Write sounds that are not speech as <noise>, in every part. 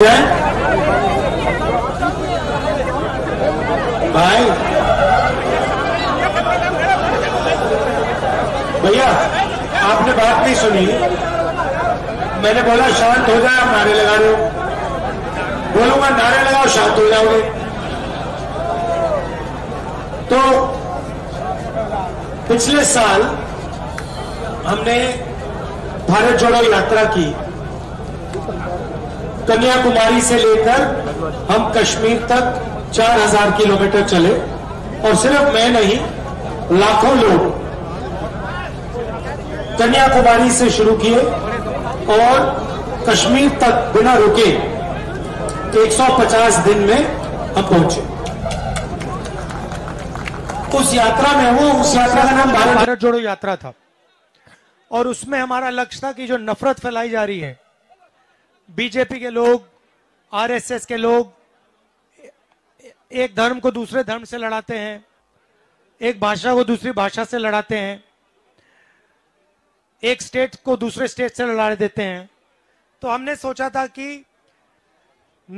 भाई भैया आपने बात नहीं सुनी मैंने बोला शांत हो जाए आप नारे लगा रहे हो बोलूंगा नारे लगाओ शांत हो जाओगे तो पिछले साल हमने भारत जोड़ो यात्रा की कन्याकुमारी से लेकर हम कश्मीर तक 4000 किलोमीटर चले और सिर्फ मैं नहीं लाखों लोग कन्याकुमारी से शुरू किए और कश्मीर तक बिना रुके 150 दिन में हम पहुंचे उस यात्रा में वो उस यात्रा का नाम भारत जोड़ो यात्रा था और उसमें हमारा लक्ष्य था कि जो नफरत फैलाई जा रही है बीजेपी के लोग आरएसएस के लोग एक धर्म को दूसरे धर्म से लड़ाते हैं एक भाषा को दूसरी भाषा से लड़ाते हैं एक स्टेट को दूसरे स्टेट से लड़ा देते हैं तो हमने सोचा था कि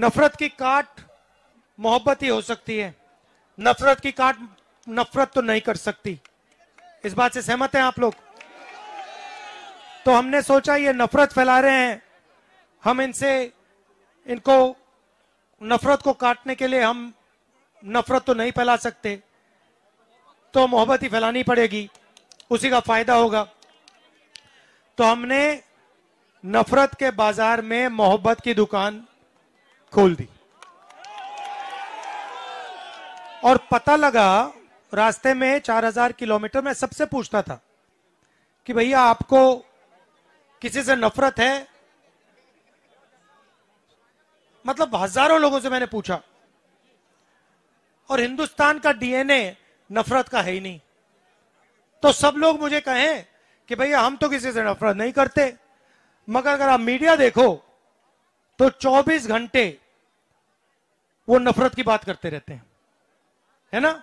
नफरत की काट मोहब्बत ही हो सकती है नफरत की काट नफरत तो नहीं कर सकती इस बात से सहमत हैं आप लोग तो हमने सोचा ये नफरत फैला रहे हैं हम इनसे इनको नफरत को काटने के लिए हम नफरत तो नहीं फैला सकते तो मोहब्बत ही फैलानी पड़ेगी उसी का फायदा होगा तो हमने नफरत के बाजार में मोहब्बत की दुकान खोल दी और पता लगा रास्ते में 4000 किलोमीटर में सबसे पूछता था कि भैया आपको किसी से नफरत है मतलब हजारों लोगों से मैंने पूछा और हिंदुस्तान का डीएनए नफरत का है ही नहीं तो सब लोग मुझे कहें कि भैया हम तो किसी से नफरत नहीं करते मगर अगर आप मीडिया देखो तो 24 घंटे वो नफरत की बात करते रहते हैं है ना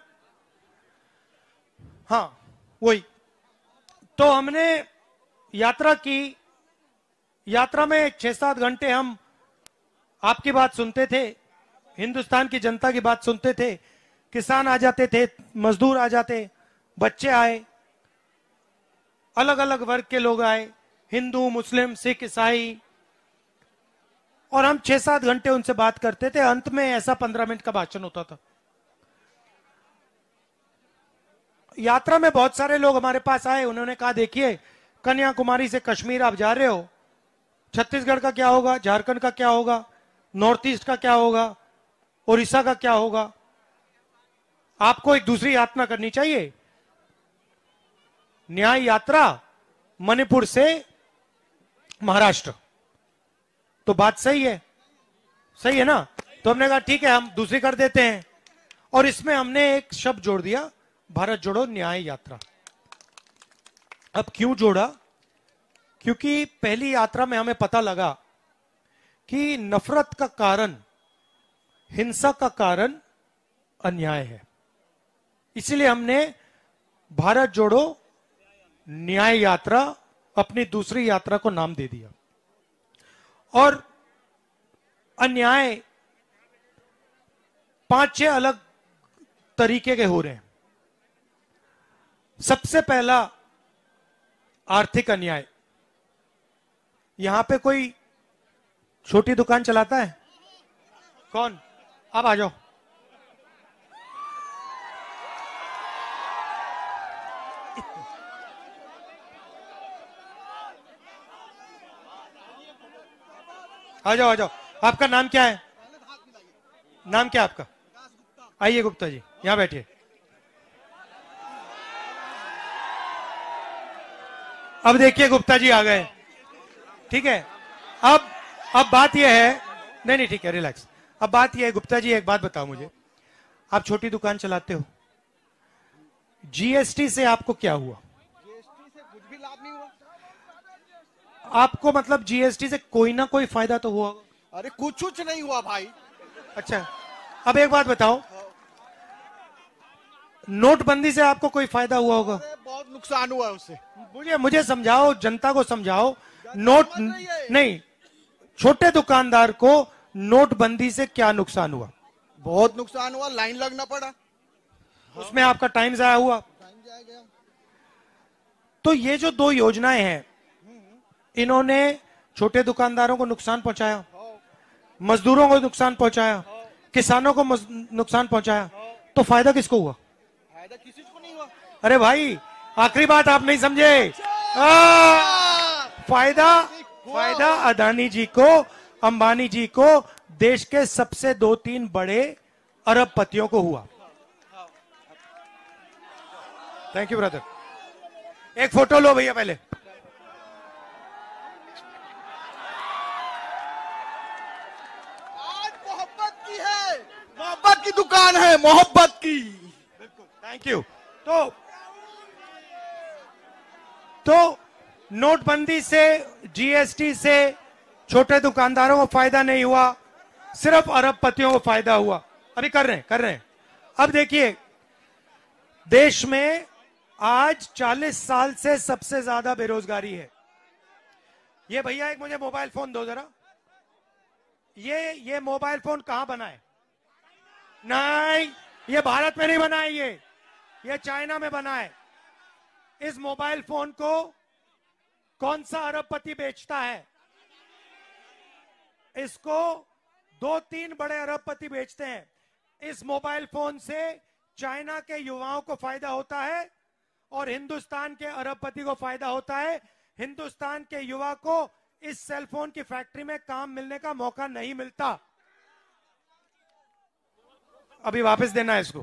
हाँ वही तो हमने यात्रा की यात्रा में छह सात घंटे हम आपकी बात सुनते थे हिंदुस्तान की जनता की बात सुनते थे किसान आ जाते थे मजदूर आ जाते बच्चे आए अलग अलग वर्ग के लोग आए हिंदू मुस्लिम सिख ईसाई और हम छह सात घंटे उनसे बात करते थे अंत में ऐसा पंद्रह मिनट का भाषण होता था यात्रा में बहुत सारे लोग हमारे पास आए उन्होंने कहा देखिए कन्याकुमारी से कश्मीर आप जा रहे हो छत्तीसगढ़ का क्या होगा झारखंड का क्या होगा नॉर्थ ईस्ट का क्या होगा ओरिसा का क्या होगा आपको एक दूसरी यात्रा करनी चाहिए न्याय यात्रा मणिपुर से महाराष्ट्र तो बात सही है सही है ना तो हमने कहा ठीक है हम दूसरी कर देते हैं और इसमें हमने एक शब्द जोड़ दिया भारत जोड़ो न्याय यात्रा अब क्यों जोड़ा क्योंकि पहली यात्रा में हमें पता लगा कि नफरत का कारण हिंसा का कारण अन्याय है इसलिए हमने भारत जोड़ो न्याय यात्रा अपनी दूसरी यात्रा को नाम दे दिया और अन्याय पांच छह अलग तरीके के हो रहे हैं सबसे पहला आर्थिक अन्याय यहां पे कोई छोटी दुकान चलाता है कौन अब आ जाओ आ जाओ आ जाओ आपका नाम क्या है नाम क्या आपका आइए गुप्ता जी यहां बैठिए अब देखिए गुप्ता जी आ गए ठीक है अब अब बात यह है नहीं नहीं ठीक है रिलैक्स अब बात यह है गुप्ता जी एक बात बताओ मुझे आप छोटी दुकान चलाते हो जीएसटी से आपको क्या हुआ जीएसटी से कुछ भी लाभ नहीं हुआ आपको मतलब जीएसटी से कोई ना कोई फायदा तो हुआ अरे कुछ कुछ नहीं हुआ भाई अच्छा अब एक बात बताओ नोटबंदी से आपको कोई फायदा हुआ होगा बहुत नुकसान हुआ उससे मुझे मुझे समझाओ जनता को समझाओ नोट नहीं छोटे दुकानदार को नोटबंदी से क्या नुकसान हुआ बहुत नुकसान हुआ लाइन लगना पड़ा उसमें आपका टाइम जाया हुआ टाइम जाया गया तो ये जो दो योजनाएं हैं इन्होंने छोटे दुकानदारों को नुकसान पहुंचाया मजदूरों को नुकसान पहुंचाया किसानों को नुकसान पहुंचाया तो फायदा किसको हुआ फायदा किसी को नहीं हुआ अरे भाई आखिरी बात आप नहीं समझे अच्छा! हाँ। फायदा फायदा अदानी जी को अंबानी जी को देश के सबसे दो तीन बड़े अरबपतियों को हुआ थैंक यू ब्रदर एक फोटो लो भैया पहले आज मोहब्बत की दुकान है मोहब्बत की बिल्कुल थैंक यू तो तो नोटबंदी से जीएसटी से छोटे दुकानदारों को फायदा नहीं हुआ सिर्फ अरबपतियों को फायदा हुआ अभी कर रहे हैं कर रहे हैं अब देखिए देश में आज 40 साल से सबसे ज्यादा बेरोजगारी है ये भैया एक मुझे मोबाइल फोन दो जरा ये ये मोबाइल फोन कहां बना है नहीं ये भारत में नहीं बना है ये ये चाइना में बना है इस मोबाइल फोन को कौन सा अरबपति बेचता है इसको दो तीन बड़े अरबपति बेचते हैं इस मोबाइल फोन से चाइना के युवाओं को फायदा होता है और हिंदुस्तान के अरबपति को फायदा होता है हिंदुस्तान के युवा को इस सेलफोन की फैक्ट्री में काम मिलने का मौका नहीं मिलता अभी वापस देना है इसको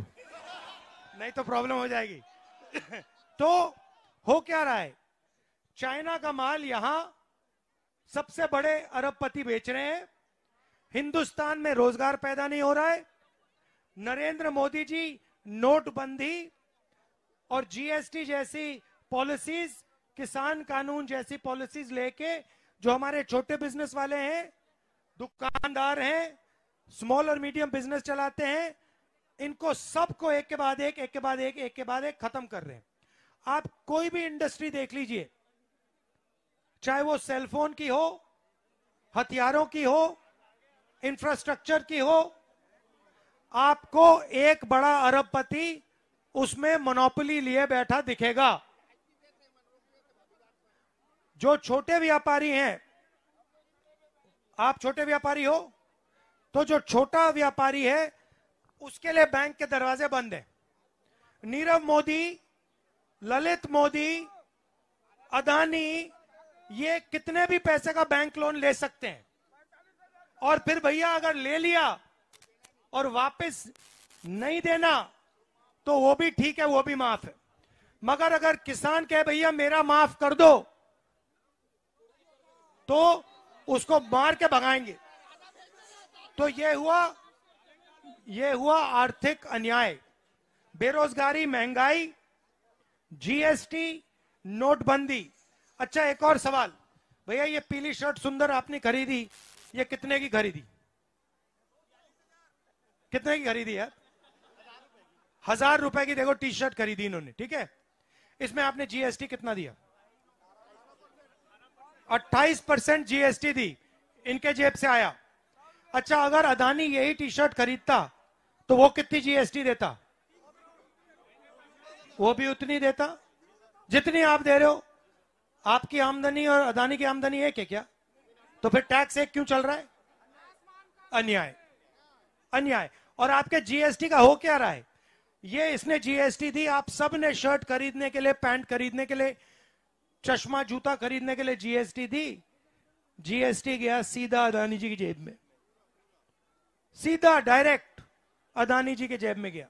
नहीं तो प्रॉब्लम हो जाएगी <laughs> तो हो क्या रहा है चाइना का माल यहां सबसे बड़े अरबपति बेच रहे हैं हिंदुस्तान में रोजगार पैदा नहीं हो रहा है नरेंद्र मोदी जी नोटबंदी और जीएसटी जैसी पॉलिसीज किसान कानून जैसी पॉलिसीज लेके जो हमारे छोटे बिजनेस वाले हैं दुकानदार हैं स्मॉल और मीडियम बिजनेस चलाते हैं इनको सबको एक के बाद एक एक के बाद एक एक के बाद एक खत्म कर रहे हैं आप कोई भी इंडस्ट्री देख लीजिए चाहे वो सेलफोन की हो हथियारों की हो इंफ्रास्ट्रक्चर की हो आपको एक बड़ा अरबपति उसमें मोनोपली लिए बैठा दिखेगा जो छोटे व्यापारी हैं आप छोटे व्यापारी हो तो जो छोटा व्यापारी है उसके लिए बैंक के दरवाजे बंद है नीरव मोदी ललित मोदी अदानी ये कितने भी पैसे का बैंक लोन ले सकते हैं और फिर भैया अगर ले लिया और वापस नहीं देना तो वो भी ठीक है वो भी माफ है मगर अगर किसान कहे भैया मेरा माफ कर दो तो उसको मार के भगाएंगे तो ये हुआ ये हुआ आर्थिक अन्याय बेरोजगारी महंगाई जीएसटी नोटबंदी अच्छा एक और सवाल भैया ये पीली शर्ट सुंदर आपने खरीदी ये कितने की खरीदी कितने की खरीदी यार हजार रुपए की देखो टी शर्ट खरीदी इन्होंने ठीक है इसमें आपने जीएसटी कितना दिया 28 परसेंट जीएसटी दी इनके जेब से आया अच्छा अगर अदानी यही टी शर्ट खरीदता तो वो कितनी जीएसटी देता वो भी उतनी देता जितनी आप दे रहे हो आपकी आमदनी और अदानी की आमदनी एक है क्या तो फिर टैक्स एक क्यों चल रहा है अन्याय अन्याय और आपके जीएसटी का हो क्या रहा है ये इसने जीएसटी दी आप सब ने शर्ट खरीदने के लिए पैंट खरीदने के लिए चश्मा जूता खरीदने के लिए जीएसटी दी जीएसटी गया सीधा अदानी जी की जेब में सीधा डायरेक्ट अदानी जी के जेब में गया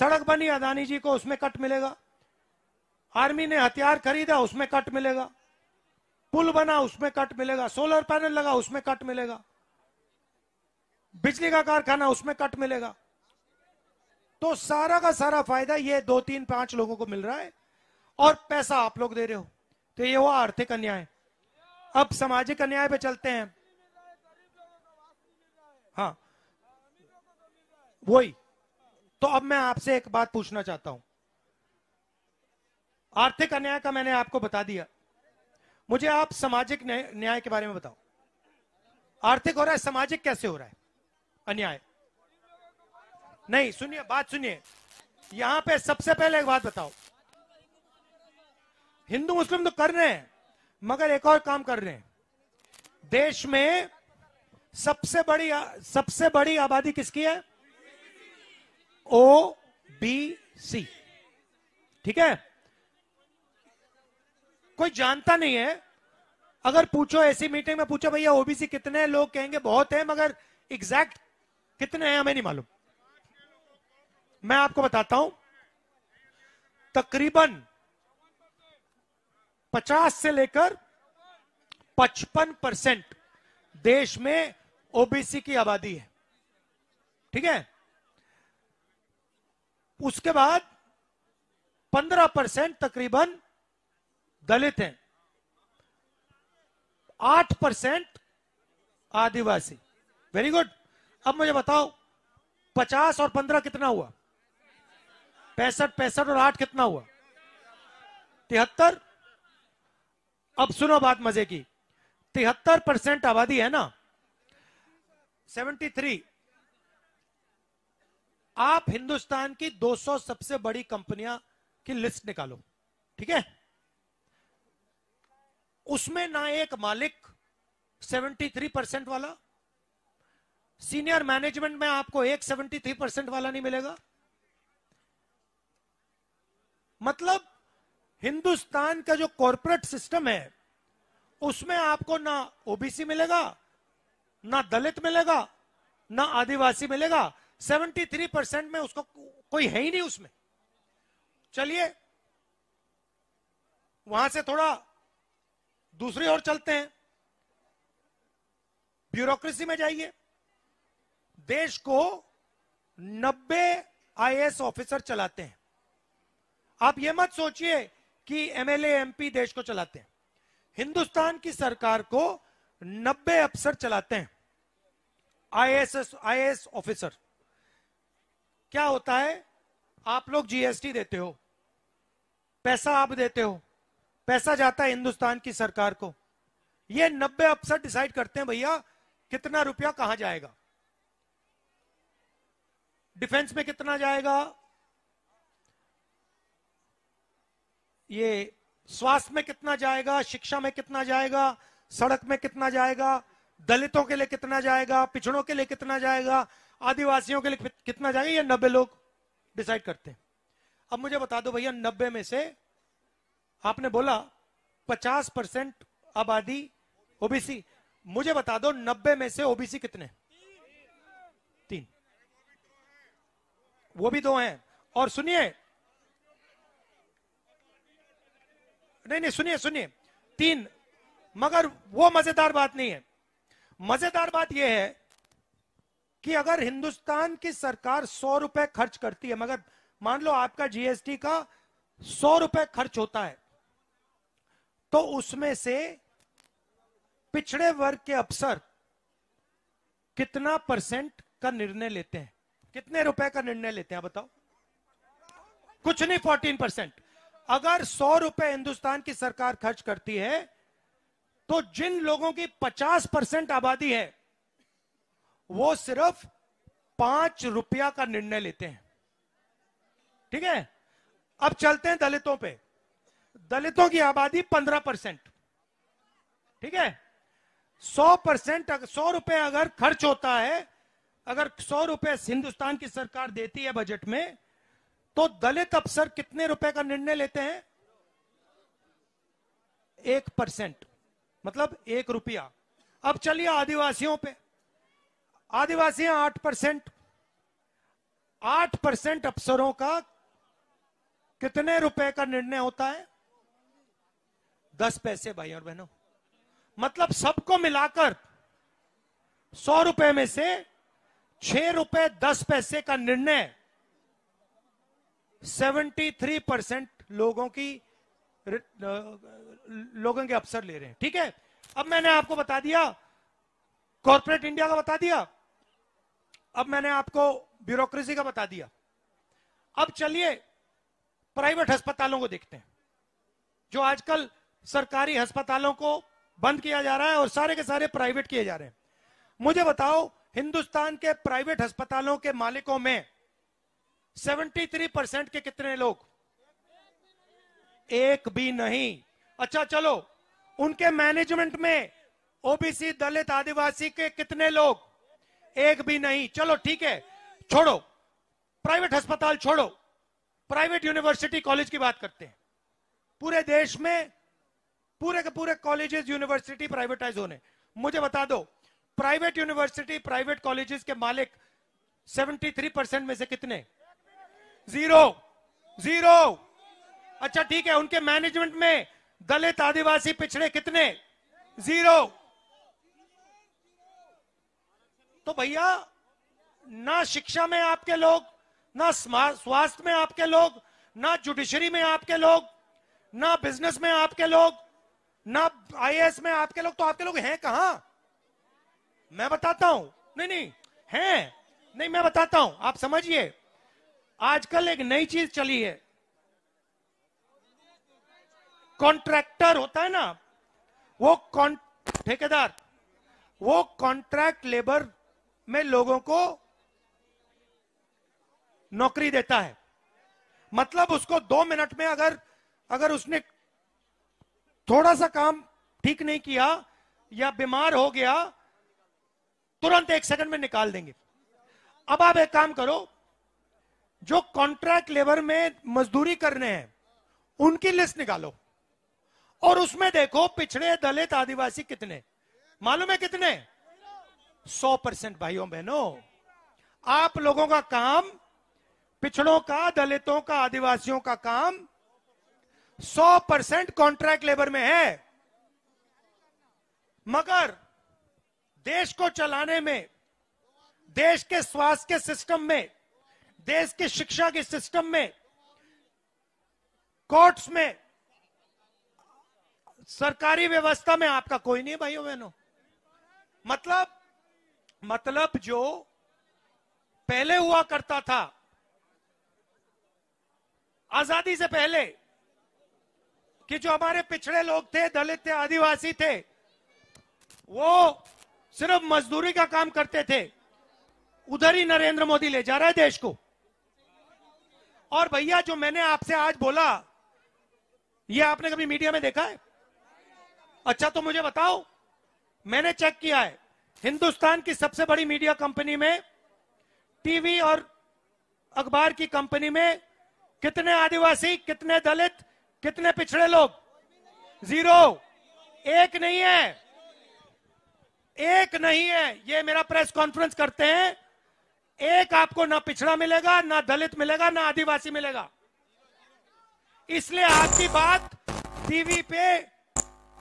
सड़क बनी अदानी जी को उसमें कट मिलेगा आर्मी ने हथियार खरीदा उसमें कट मिलेगा पुल बना उसमें कट मिलेगा सोलर पैनल लगा उसमें कट मिलेगा बिजली का कारखाना उसमें कट मिलेगा तो सारा का सारा फायदा ये दो तीन पांच लोगों को मिल रहा है और पैसा आप लोग दे रहे हो तो ये हुआ आर्थिक अन्याय अब सामाजिक अन्याय पे चलते हैं हाँ वही तो अब मैं आपसे एक बात पूछना चाहता हूं आर्थिक अन्याय का मैंने आपको बता दिया मुझे आप सामाजिक न्याय के बारे में बताओ आर्थिक हो रहा है सामाजिक कैसे हो रहा है अन्याय नहीं सुनिए बात सुनिए यहां पे सबसे पहले एक बात बताओ हिंदू मुस्लिम तो कर रहे हैं मगर एक और काम कर रहे हैं देश में सबसे बड़ी सबसे बड़ी आबादी किसकी है ओ बी सी ठीक है कोई जानता नहीं है अगर पूछो ऐसी मीटिंग में पूछो भैया ओबीसी कितने लोग कहेंगे बहुत है मगर एग्जैक्ट कितने हैं हमें नहीं मालूम मैं आपको बताता हूं तकरीबन 50 से लेकर 55 परसेंट देश में ओबीसी की आबादी है ठीक है उसके बाद 15 परसेंट तकरीबन दलित हैं आठ परसेंट आदिवासी वेरी गुड अब मुझे बताओ पचास और पंद्रह कितना हुआ पैंसठ पैंसठ और आठ कितना हुआ तिहत्तर अब सुनो बात मजे की तिहत्तर परसेंट आबादी है ना सेवेंटी थ्री आप हिंदुस्तान की 200 सबसे बड़ी कंपनियां की लिस्ट निकालो ठीक है उसमें ना एक मालिक 73 परसेंट वाला सीनियर मैनेजमेंट में आपको एक 73 परसेंट वाला नहीं मिलेगा मतलब हिंदुस्तान का जो कॉरपोरेट सिस्टम है उसमें आपको ना ओबीसी मिलेगा ना दलित मिलेगा ना आदिवासी मिलेगा 73 परसेंट में उसको कोई है ही नहीं उसमें चलिए वहां से थोड़ा दूसरी ओर चलते हैं ब्यूरोक्रेसी में जाइए देश को 90 आईएएस ऑफिसर चलाते हैं आप यह मत सोचिए कि एमएलए एमपी देश को चलाते हैं हिंदुस्तान की सरकार को 90 अफसर चलाते हैं आईएएस आईएएस ऑफिसर क्या होता है आप लोग जीएसटी देते हो पैसा आप देते हो पैसा जाता है हिंदुस्तान की सरकार को ये नब्बे अफसर डिसाइड करते हैं भैया कितना रुपया कहां जाएगा डिफेंस में कितना जाएगा ये स्वास्थ्य में कितना जाएगा शिक्षा में कितना जाएगा सड़क में कितना जाएगा दलितों के लिए कितना जाएगा पिछड़ों के लिए कितना जाएगा आदिवासियों के लिए कितना जाएगा ये नब्बे लोग डिसाइड करते हैं अब मुझे बता दो भैया नब्बे में से आपने बोला 50 परसेंट आबादी ओबीसी मुझे बता दो 90 में से ओबीसी कितने तीन वो भी दो हैं और सुनिए नहीं नहीं सुनिए सुनिए तीन मगर वो मजेदार बात नहीं है मजेदार बात यह है कि अगर हिंदुस्तान की सरकार सौ रुपए खर्च करती है मगर मान लो आपका जीएसटी का सौ रुपए खर्च होता है तो उसमें से पिछड़े वर्ग के अफसर कितना परसेंट का निर्णय लेते हैं कितने रुपए का निर्णय लेते हैं बताओ कुछ नहीं फोर्टीन परसेंट अगर सौ रुपए हिंदुस्तान की सरकार खर्च करती है तो जिन लोगों की पचास परसेंट आबादी है वो सिर्फ पांच रुपया का निर्णय लेते हैं ठीक है अब चलते हैं दलितों पे दलितों की आबादी पंद्रह परसेंट ठीक है सौ परसेंट सौ रुपए अगर खर्च होता है अगर सौ रुपए हिंदुस्तान की सरकार देती है बजट में तो दलित अफसर कितने रुपए का निर्णय लेते हैं एक परसेंट मतलब एक रुपया अब चलिए आदिवासियों पे आदिवासियां आठ परसेंट आठ परसेंट अफसरों का कितने रुपए का निर्णय होता है दस पैसे भाई और बहनों मतलब सबको मिलाकर सौ रुपए में से छह रुपए दस पैसे का निर्णय 73 परसेंट लोगों की लोगों के अफसर ले रहे हैं ठीक है अब मैंने आपको बता दिया कॉरपोरेट इंडिया का बता दिया अब मैंने आपको ब्यूरोक्रेसी का बता दिया अब चलिए प्राइवेट अस्पतालों को देखते हैं जो आजकल सरकारी अस्पतालों को बंद किया जा रहा है और सारे के सारे प्राइवेट किए जा रहे हैं मुझे बताओ हिंदुस्तान के प्राइवेट अस्पतालों के मालिकों में 73 परसेंट के कितने लोग एक भी नहीं अच्छा चलो उनके मैनेजमेंट में ओबीसी दलित आदिवासी के कितने लोग एक भी नहीं चलो ठीक है छोड़ो प्राइवेट अस्पताल छोड़ो प्राइवेट यूनिवर्सिटी कॉलेज की बात करते हैं पूरे देश में पूरे के पूरे कॉलेजेस यूनिवर्सिटी प्राइवेटाइज होने मुझे बता दो प्राइवेट यूनिवर्सिटी प्राइवेट कॉलेजेस के मालिक 73 परसेंट में से कितने जीरो जीरो अच्छा ठीक है उनके मैनेजमेंट में दलित आदिवासी पिछड़े कितने जीरो तो भैया ना शिक्षा में आपके लोग ना स्वास्थ्य में आपके लोग ना जुडिशरी में आपके लोग ना बिजनेस में आपके लोग ना आईएएस में आपके लोग तो आपके लोग हैं कहा मैं बताता हूं नहीं नहीं हैं नहीं मैं बताता हूं आप समझिए आजकल एक नई चीज चली है कॉन्ट्रैक्टर होता है ना वो ठेकेदार वो कॉन्ट्रैक्ट लेबर में लोगों को नौकरी देता है मतलब उसको दो मिनट में अगर अगर उसने थोड़ा सा काम ठीक नहीं किया या बीमार हो गया तुरंत एक सेकंड में निकाल देंगे अब आप एक काम करो जो कॉन्ट्रैक्ट लेबर में मजदूरी करने हैं उनकी लिस्ट निकालो और उसमें देखो पिछड़े दलित आदिवासी कितने मालूम है कितने सौ परसेंट भाइयों बहनों आप लोगों का काम पिछड़ों का दलितों का आदिवासियों का काम सौ परसेंट कॉन्ट्रैक्ट लेबर में है मगर देश को चलाने में देश के स्वास्थ्य के सिस्टम में देश के शिक्षा के सिस्टम में कोर्ट्स में सरकारी व्यवस्था में आपका कोई नहीं भाइयों बहनों मतलब मतलब जो पहले हुआ करता था आजादी से पहले कि जो हमारे पिछड़े लोग थे दलित थे आदिवासी थे वो सिर्फ मजदूरी का काम करते थे उधर ही नरेंद्र मोदी ले जा रहा है देश को और भैया जो मैंने आपसे आज बोला ये आपने कभी मीडिया में देखा है अच्छा तो मुझे बताओ मैंने चेक किया है हिंदुस्तान की सबसे बड़ी मीडिया कंपनी में टीवी और अखबार की कंपनी में कितने आदिवासी कितने दलित कितने पिछड़े लोग जीरो एक नहीं है एक नहीं है ये मेरा प्रेस कॉन्फ्रेंस करते हैं एक आपको ना पिछड़ा मिलेगा ना दलित मिलेगा ना आदिवासी मिलेगा इसलिए आपकी बात टीवी पे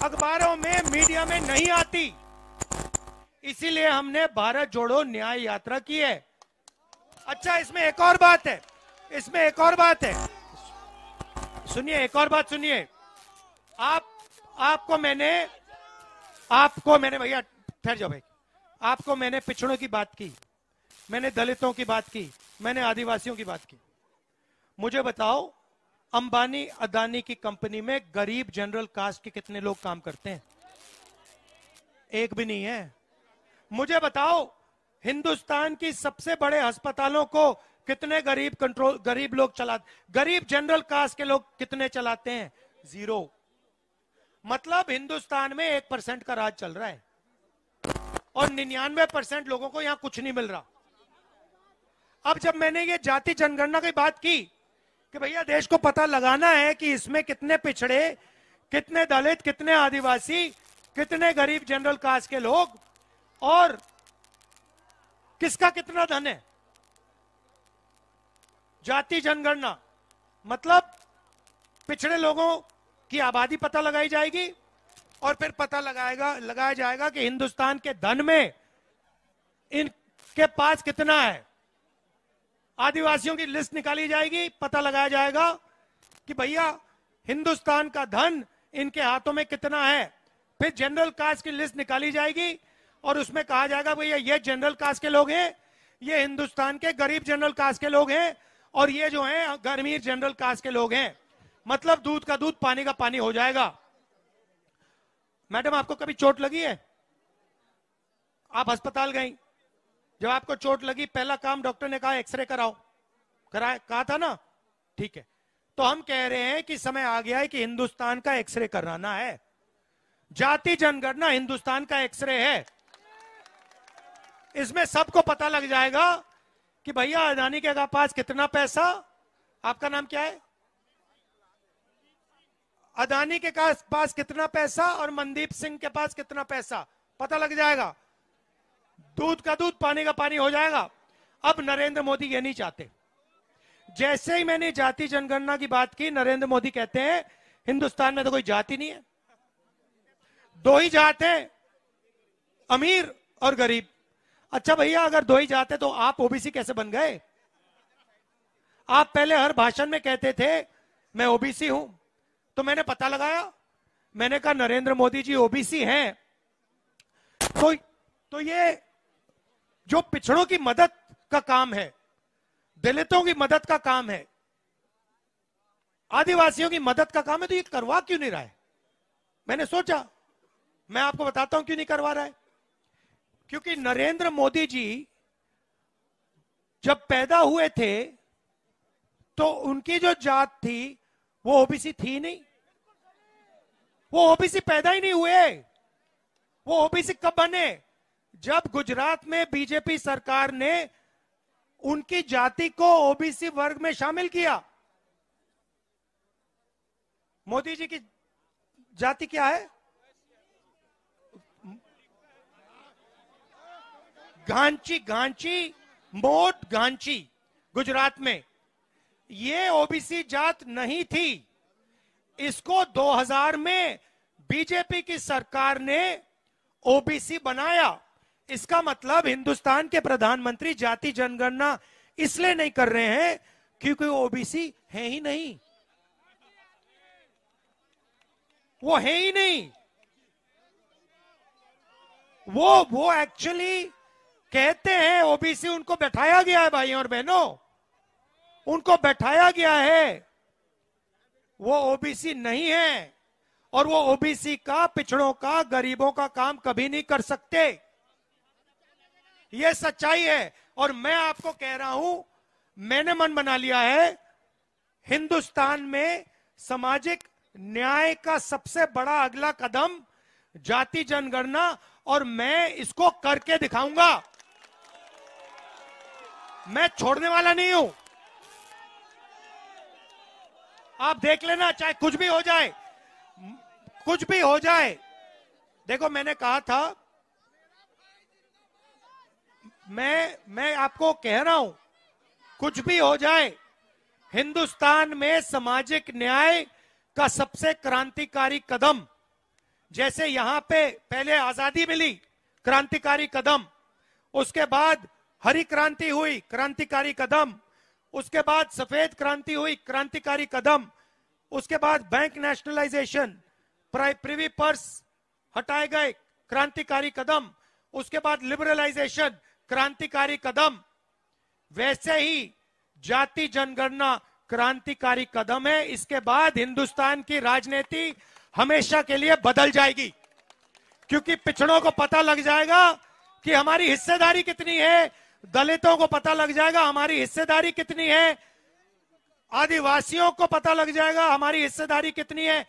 अखबारों में मीडिया में नहीं आती इसीलिए हमने भारत जोड़ो न्याय यात्रा की है अच्छा इसमें एक और बात है इसमें एक और बात है सुनिए एक और बात सुनिए आप आपको मैंने आपको मैंने भैया ठहर जाओ भाई आपको मैंने पिछड़ों की बात की मैंने दलितों की बात की मैंने आदिवासियों की बात की मुझे बताओ अंबानी अदानी की कंपनी में गरीब जनरल कास्ट के कितने लोग काम करते हैं एक भी नहीं है मुझे बताओ हिंदुस्तान की सबसे बड़े अस्पतालों को कितने गरीब कंट्रोल गरीब लोग चलाते गरीब जनरल कास्ट के लोग कितने चलाते हैं जीरो मतलब हिंदुस्तान में एक परसेंट का राज चल रहा है और निन्यानवे परसेंट लोगों को यहां कुछ नहीं मिल रहा अब जब मैंने ये जाति जनगणना की बात की कि भैया देश को पता लगाना है कि इसमें कितने पिछड़े कितने दलित कितने आदिवासी कितने गरीब जनरल कास्ट के लोग और किसका कितना धन है जाति जनगणना मतलब पिछड़े लोगों की आबादी पता लगाई जाएगी और फिर पता लगाएगा लगाया जाएगा कि हिंदुस्तान के धन में इनके पास कितना है आदिवासियों की लिस्ट निकाली जाएगी पता लगाया जाएगा कि भैया हिंदुस्तान का धन इनके हाथों में कितना है फिर जनरल कास्ट की लिस्ट निकाली जाएगी और उसमें कहा जाएगा भैया ये जनरल कास्ट के लोग हैं ये हिंदुस्तान के गरीब जनरल कास्ट के लोग हैं और ये जो है गर्मीर जनरल कास्ट के लोग हैं मतलब दूध का दूध पानी का पानी हो जाएगा मैडम आपको कभी चोट लगी है आप अस्पताल गई जब आपको चोट लगी पहला काम डॉक्टर ने कहा एक्सरे कराओ करा कहा था ना ठीक है तो हम कह रहे हैं कि समय आ गया है कि हिंदुस्तान का एक्सरे कराना है जाति जनगणना हिंदुस्तान का एक्सरे है इसमें सबको पता लग जाएगा कि भैया अदानी के पास कितना पैसा आपका नाम क्या है अदानी के पास कितना पैसा और मनदीप सिंह के पास कितना पैसा पता लग जाएगा दूध का दूध पानी का पानी हो जाएगा अब नरेंद्र मोदी ये नहीं चाहते जैसे ही मैंने जाति जनगणना की बात की नरेंद्र मोदी कहते हैं हिंदुस्तान में तो कोई जाति नहीं है दो ही जात है अमीर और गरीब अच्छा भैया अगर दो ही जाते तो आप ओबीसी कैसे बन गए आप पहले हर भाषण में कहते थे मैं ओबीसी हूं तो मैंने पता लगाया मैंने कहा नरेंद्र मोदी जी ओबीसी हैं तो तो ये जो पिछड़ों की मदद का काम है दलितों की मदद का काम है आदिवासियों की मदद का काम है तो ये करवा क्यों नहीं रहा है मैंने सोचा मैं आपको बताता हूं क्यों नहीं करवा रहा है क्योंकि नरेंद्र मोदी जी जब पैदा हुए थे तो उनकी जो जात थी वो ओबीसी थी नहीं वो ओबीसी पैदा ही नहीं हुए वो ओबीसी कब बने जब गुजरात में बीजेपी सरकार ने उनकी जाति को ओबीसी वर्ग में शामिल किया मोदी जी की जाति क्या है गांची गांची मोट गांची गुजरात में ये ओबीसी जात नहीं थी इसको 2000 में बीजेपी की सरकार ने ओबीसी बनाया इसका मतलब हिंदुस्तान के प्रधानमंत्री जाति जनगणना इसलिए नहीं कर रहे हैं क्योंकि ओबीसी है ही नहीं वो है ही नहीं वो वो एक्चुअली कहते हैं ओबीसी उनको बैठाया गया है भाई और बहनों उनको बैठाया गया है वो ओबीसी नहीं है और वो ओबीसी का पिछड़ों का गरीबों का काम कभी नहीं कर सकते ये सच्चाई है और मैं आपको कह रहा हूं मैंने मन बना लिया है हिंदुस्तान में सामाजिक न्याय का सबसे बड़ा अगला कदम जाति जनगणना और मैं इसको करके दिखाऊंगा मैं छोड़ने वाला नहीं हूं आप देख लेना चाहे कुछ भी हो जाए कुछ भी हो जाए देखो मैंने कहा था मैं मैं आपको कह रहा हूं कुछ भी हो जाए हिंदुस्तान में सामाजिक न्याय का सबसे क्रांतिकारी कदम जैसे यहां पे पहले आजादी मिली क्रांतिकारी कदम उसके बाद हरी क्रांति हुई क्रांतिकारी कदम उसके बाद सफेद क्रांति हुई क्रांतिकारी कदम उसके बाद बैंक नेशनलाइजेशन प्राइवी पर्स हटाए गए क्रांतिकारी कदम उसके बाद लिबरलाइजेशन क्रांतिकारी कदम वैसे ही जाति जनगणना क्रांतिकारी कदम है इसके बाद हिंदुस्तान की राजनीति हमेशा के लिए बदल जाएगी क्योंकि पिछड़ों को पता लग जाएगा कि हमारी हिस्सेदारी कितनी है दलितों को पता लग जाएगा हमारी हिस्सेदारी कितनी है आदिवासियों को पता लग जाएगा हमारी हिस्सेदारी कितनी है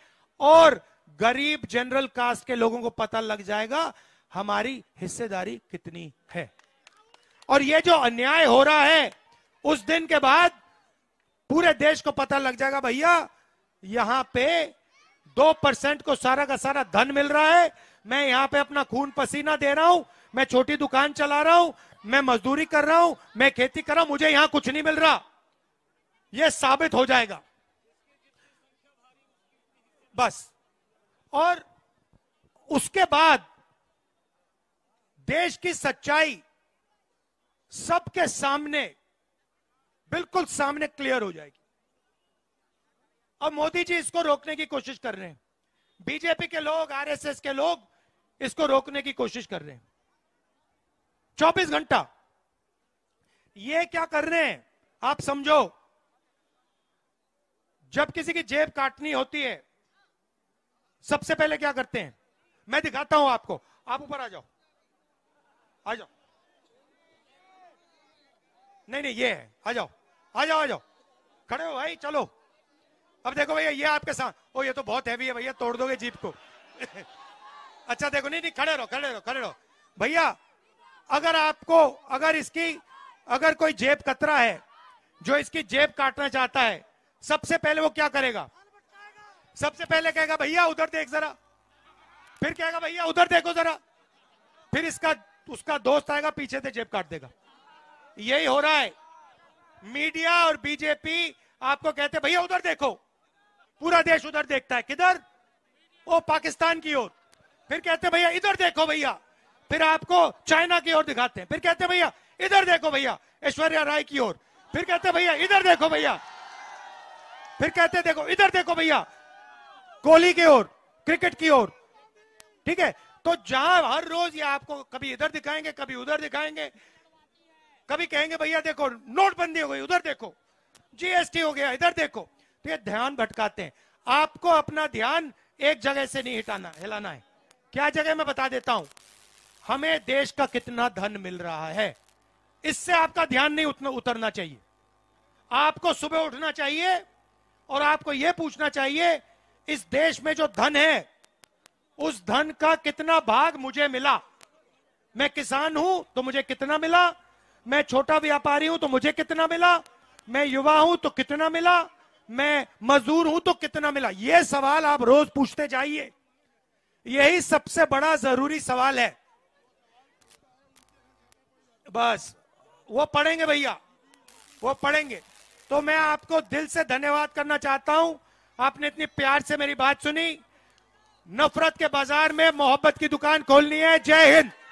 और गरीब जनरल कास्ट के लोगों को पता लग जाएगा हमारी हिस्सेदारी कितनी है और ये जो अन्याय हो रहा है उस दिन के बाद पूरे देश को पता लग जाएगा भैया यहां पे दो परसेंट को सारा का सारा धन मिल रहा है मैं यहाँ पे अपना खून पसीना दे रहा हूं मैं छोटी दुकान चला रहा हूं मैं मजदूरी कर रहा हूं मैं खेती कर रहा हूं मुझे यहां कुछ नहीं मिल रहा यह साबित हो जाएगा बस और उसके बाद देश की सच्चाई सबके सामने बिल्कुल सामने क्लियर हो जाएगी अब मोदी जी इसको रोकने की कोशिश कर रहे हैं बीजेपी के लोग आरएसएस के लोग इसको रोकने की कोशिश कर रहे हैं 24 घंटा ये क्या कर रहे हैं आप समझो जब किसी की जेब काटनी होती है सबसे पहले क्या करते हैं मैं दिखाता हूं आपको आप ऊपर आ जाओ आ जाओ नहीं नहीं ये है आ जाओ आ जाओ आ जाओ खड़े हो भाई चलो अब देखो भैया ये आपके साथ ओ ये तो बहुत हैवी है भैया तोड़ दोगे जीप को <laughs> अच्छा देखो नहीं नहीं खड़े रहो खड़े रहो खड़े रहो भैया अगर आपको अगर इसकी अगर कोई जेब कतरा है जो इसकी जेब काटना चाहता है सबसे पहले वो क्या करेगा सबसे पहले कहेगा भैया उधर देख जरा फिर कहेगा भैया उधर देखो जरा फिर इसका उसका दोस्त आएगा पीछे से जेब काट देगा यही हो रहा है मीडिया और बीजेपी आपको कहते भैया उधर देखो पूरा देश उधर देखता है किधर वो पाकिस्तान की ओर फिर कहते भैया इधर देखो भैया फिर आपको चाइना की ओर दिखाते हैं फिर कहते हैं भैया इधर देखो भैया ऐश्वर्या राय की ओर फिर कहते भैया इधर देखो भैया फिर कहते देखो इधर देखो भैया कोहली की ओर क्रिकेट की ओर ठीक है तो जहां हर रोज ये आपको कभी इधर दिखाएंगे कभी उधर दिखाएंगे कभी कहेंगे भैया देखो नोटबंदी हो गई उधर देखो जीएसटी हो गया इधर देखो तो ये ध्यान भटकाते हैं आपको अपना ध्यान एक जगह से नहीं हिटाना हिलाना है क्या जगह मैं बता देता हूं हमें देश का कितना धन मिल रहा है इससे आपका ध्यान नहीं उतना उतरना चाहिए आपको सुबह उठना चाहिए और आपको यह पूछना चाहिए इस देश में जो धन है उस धन का कितना भाग मुझे मिला मैं किसान हूं तो मुझे कितना मिला मैं छोटा व्यापारी हूं तो मुझे कितना मिला मैं युवा हूं तो कितना मिला मैं मजदूर हूं तो कितना मिला यह सवाल आप रोज पूछते जाइए यही सबसे बड़ा जरूरी सवाल है बस वो पढ़ेंगे भैया वो पढ़ेंगे तो मैं आपको दिल से धन्यवाद करना चाहता हूं आपने इतनी प्यार से मेरी बात सुनी नफरत के बाजार में मोहब्बत की दुकान खोलनी है जय हिंद